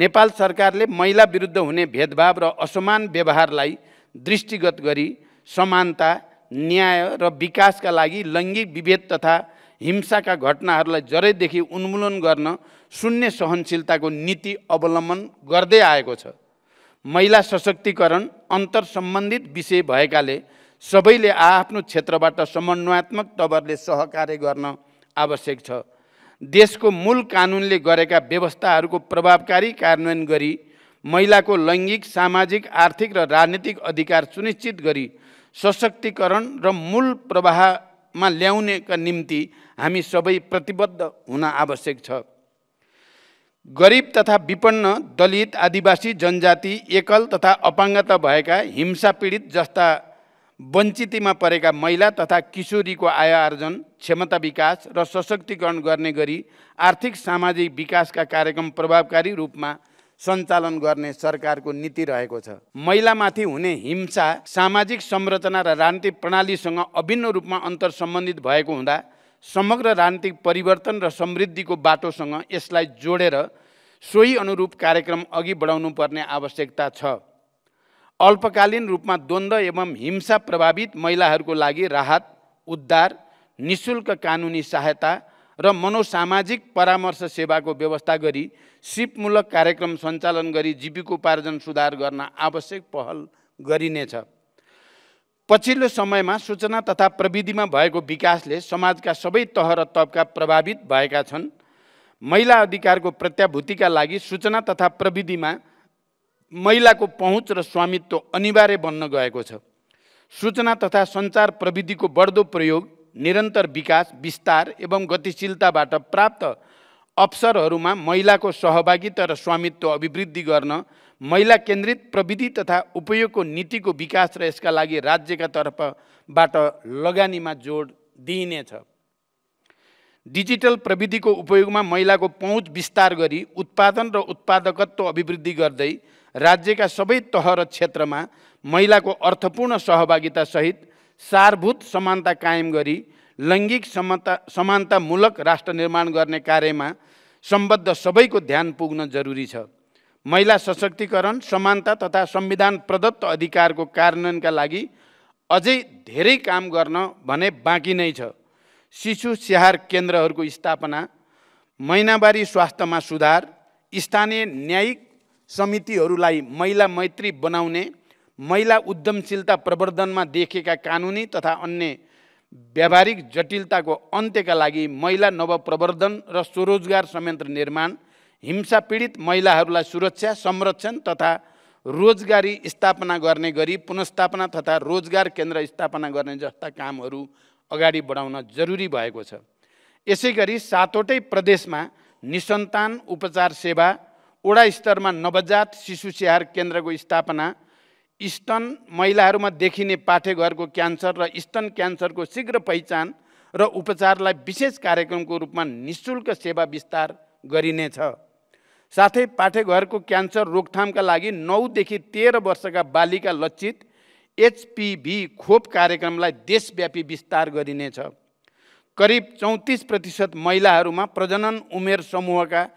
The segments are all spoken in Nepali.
नेपाल सरकारले महिला विरुद्ध हुने भेदभाव र असमान व्यवहारलाई दृष्टिगत गरी समानता न्याय र विकासका लागि लैङ्गिक विभेद तथा हिंसाका घटनाहरूलाई जरैदेखि उन्मूलन गर्न शून्य सहनशीलताको नीति अवलम्बन गर्दै आएको छ महिला सशक्तिकरण अन्तर सम्बन्धित विषय भएकाले सबैले आआफ्नो क्षेत्रबाट समन्वयात्मक तवरले सहकार्य गर्न आवश्यक छ देशको मूल कानुनले गरेका व्यवस्थाहरूको प्रभावकारी कार्यान्वयन गरी महिलाको लैङ्गिक सामाजिक आर्थिक र राजनीतिक अधिकार सुनिश्चित गरी सशक्तिकरण र मूल प्रवाहमा ल्याउनेका निम्ति हामी सबै प्रतिबद्ध हुन आवश्यक छ गरिब तथा विपन्न दलित आदिवासी जनजाति एकल तथा अपाङ्गता भएका हिंसा पीडित जस्ता वञ्चितमा परेका महिला तथा किशोरीको आय आर्जन क्षमता विकास र सशक्तिकरण गर्ने गरी आर्थिक सामाजिक विकासका कार्यक्रम प्रभावकारी रूपमा सञ्चालन गर्ने सरकारको नीति रहेको छ महिलामाथि हुने हिंसा सामाजिक संरचना र राजनीतिक प्रणालीसँग अभिन्न रूपमा अन्तर सम्बन्धित भएको हुँदा समग्र राजनीतिक परिवर्तन र समृद्धिको बाटोसँग यसलाई जोडेर सोही अनुरूप कार्यक्रम अघि बढाउनुपर्ने आवश्यकता छ अल्पकालीन रूपमा द्वन्द्व एवं हिंसा प्रभावित महिलाहरूको लागि राहत उद्धार निशुल्क कानुनी सहायता र मनोसामाजिक परामर्श सेवाको व्यवस्था गरी सिपमूलक कार्यक्रम सञ्चालन गरी जीविकोपार्जन सुधार गर्न आवश्यक पहल गरिनेछ पछिल्लो समयमा सूचना तथा प्रविधिमा भएको विकासले समाजका सबै तह र तबका प्रभावित भएका छन् महिला अधिकारको प्रत्याभूतिका लागि सूचना तथा प्रविधिमा महिलाको पहुँच र स्वामित्व अनिवार्य बन्न गएको छ सूचना तथा सञ्चार प्रविधिको बढ्दो प्रयोग निरन्तर विकास विस्तार एवं गतिशीलताबाट प्राप्त अवसरहरूमा महिलाको सहभागिता र स्वामित्व अभिवृद्धि गर्न महिला केन्द्रित प्रविधि तथा उपयोगको नीतिको विकास र यसका लागि राज्यका तर्फबाट लगानीमा जोड दिइनेछ डिजिटल प्रविधिको उपयोगमा महिलाको पहुँच विस्तार गरी उत्पादन र उत्पादकत्व अभिवृद्धि गर्दै राज्यका सबै तह र क्षेत्रमा महिलाको अर्थपूर्ण सहभागितासहित सारभूत समानता कायम गरी लैङ्गिक समता समानतामूलक राष्ट्र निर्माण गर्ने कार्यमा सम्बद्ध सबैको ध्यान पुग्न जरुरी छ महिला सशक्तिकरण समानता तथा संविधान प्रदत्त अधिकारको कार्यान्वयनका लागि अझै धेरै काम गर्न भने बाँकी नै छ शिशु स्याहार केन्द्रहरूको स्थापना महिनावारी स्वास्थ्यमा सुधार स्थानीय न्यायिक समितिहरूलाई महिला मैत्री बनाउने महिला उद्यमशीलता प्रवर्धनमा देखेका कानुनी तथा अन्य व्यावहारिक जटिलताको अन्त्यका लागि महिला नवप्रवर्धन र स्वरोजगार संयन्त्र निर्माण हिंसा पीडित महिलाहरूलाई सुरक्षा संरक्षण तथा रोजगारी स्थापना गर्ने गरी पुनस्थापना तथा रोजगार केन्द्र स्थापना गर्ने जस्ता कामहरू अगाडि बढाउन जरुरी भएको छ यसै गरी सातवटै प्रदेशमा निसन्तान उपचार सेवा वडा स्तरमा नवजात शिशु स्याहार केन्द्रको स्थापना स्तन महिलाहरूमा देखिने पाठेघरको क्यान्सर र स्तन क्यान्सरको शीघ्र पहिचान र उपचारलाई विशेष कार्यक्रमको रूपमा निशुल्क सेवा विस्तार गरिनेछ साथै पाठेघरको क्यान्सर रोकथामका लागि नौदेखि तेह्र वर्षका बालिका लक्षित एचपिभी खोप कार्यक्रमलाई देशव्यापी विस्तार गरिनेछ करिब चौतिस प्रतिशत महिलाहरूमा प्रजनन उमेर समूहका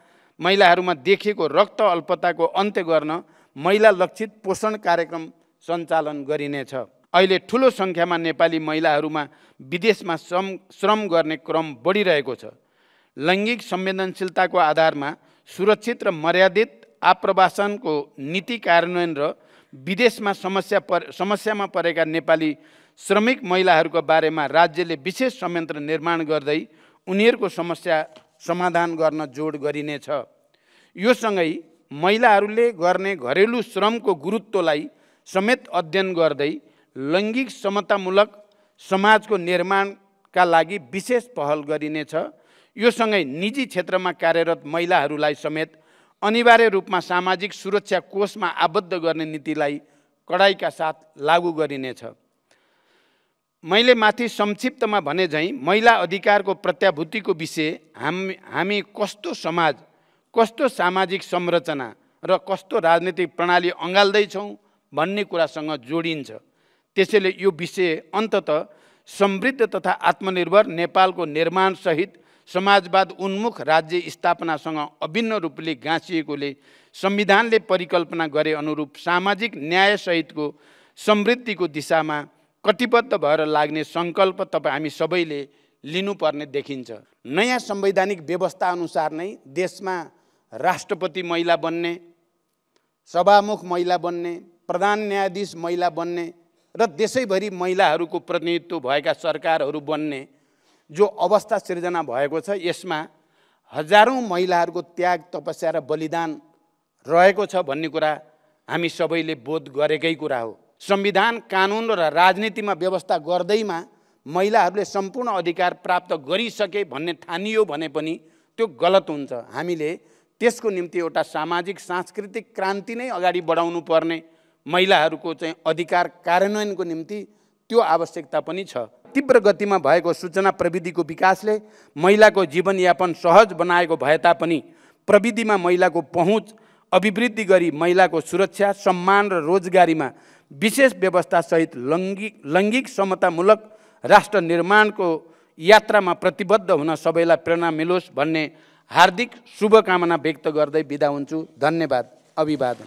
महिलाहरूमा देखिएको रक्त अल्पताको अन्त्य गर्न महिला लक्षित पोषण कार्यक्रम सञ्चालन गरिनेछ अहिले ठुलो सङ्ख्यामा नेपाली महिलाहरूमा विदेशमा श्रम श्रम गर्ने क्रम बढिरहेको छ लैङ्गिक संवेदनशीलताको आधारमा सुरक्षित र मर्यादित आप्रवासनको नीति कार्यान्वयन र विदेशमा समस्या पर समस्यामा परेका नेपाली श्रमिक महिलाहरूको बारेमा राज्यले विशेष संयन्त्र निर्माण गर्दै उनीहरूको समस्या समाधान गर्न जोड गरिनेछ योसँगै महिलाहरूले गर्ने घरेलु श्रमको गुरुत्वलाई समेत अध्ययन गर्दै लैङ्गिक समतामूलक समाजको निर्माणका लागि विशेष पहल गरिनेछ योसँगै निजी क्षेत्रमा कार्यरत महिलाहरूलाई समेत अनिवार्य रूपमा सामाजिक सुरक्षा कोषमा आबद्ध गर्ने नीतिलाई कडाइका साथ लागू गरिनेछ मैले माथि संक्षिप्तमा भने झैँ महिला अधिकारको प्रत्याभूतिको विषय हाम हामी कस्तो समाज कस्तो सामाजिक संरचना र कस्तो राजनीतिक प्रणाली अँगाल्दैछौँ भन्ने कुरासँग जोडिन्छ त्यसैले यो विषय अन्तत समृद्ध तथा आत्मनिर्भर नेपालको निर्माणसहित समाजवाद उन्मुख राज्य स्थापनासँग अभिन्न रूपले गाँसिएकोले संविधानले परिकल्पना गरे अनुरूप सामाजिक न्यायसहितको समृद्धिको दिशामा कटिबद्ध भएर लाग्ने सङ्कल्प तपाईँ हामी सबैले लिनुपर्ने देखिन्छ नयाँ संवैधानिक व्यवस्था अनुसार नै देशमा राष्ट्रपति महिला बन्ने सभामुख महिला बन्ने प्रधान न्यायाधीश महिला बन्ने र देशैभरि महिलाहरूको प्रतिनिधित्व भएका सरकारहरू बन्ने जो अवस्था सिर्जना भएको छ यसमा हजारौँ महिलाहरूको त्याग तपस्या र बलिदान रहेको छ भन्ने कुरा हामी सबैले बोध गरेकै कुरा हो संविधान कानुन र राजनीतिमा व्यवस्था गर्दैमा महिलाहरूले सम्पूर्ण अधिकार प्राप्त गरिसके भन्ने ठानियो भने पनि त्यो गलत हुन्छ हामीले त्यसको निम्ति एउटा सामाजिक सांस्कृतिक क्रान्ति नै अगाडि बढाउनु पर्ने महिलाहरूको चाहिँ अधिकार कार्यान्वयनको निम्ति त्यो आवश्यकता पनि छ तीव्र गतिमा भएको सूचना प्रविधिको विकासले महिलाको जीवनयापन सहज बनाएको भए तापनि प्रविधिमा महिलाको पहुँच अभिवृद्धि गरी महिलाको सुरक्षा सम्मान र रोजगारीमा विशेष व्यवस्थासहित लैङ्गिक लैङ्गिक समतामूलक राष्ट्र निर्माणको यात्रामा प्रतिबद्ध हुन सबैलाई प्रेरणा मिलोस् भन्ने हार्दिक शुभकामना व्यक्त गर्दै बिदा हुन्छु धन्यवाद अभिवादन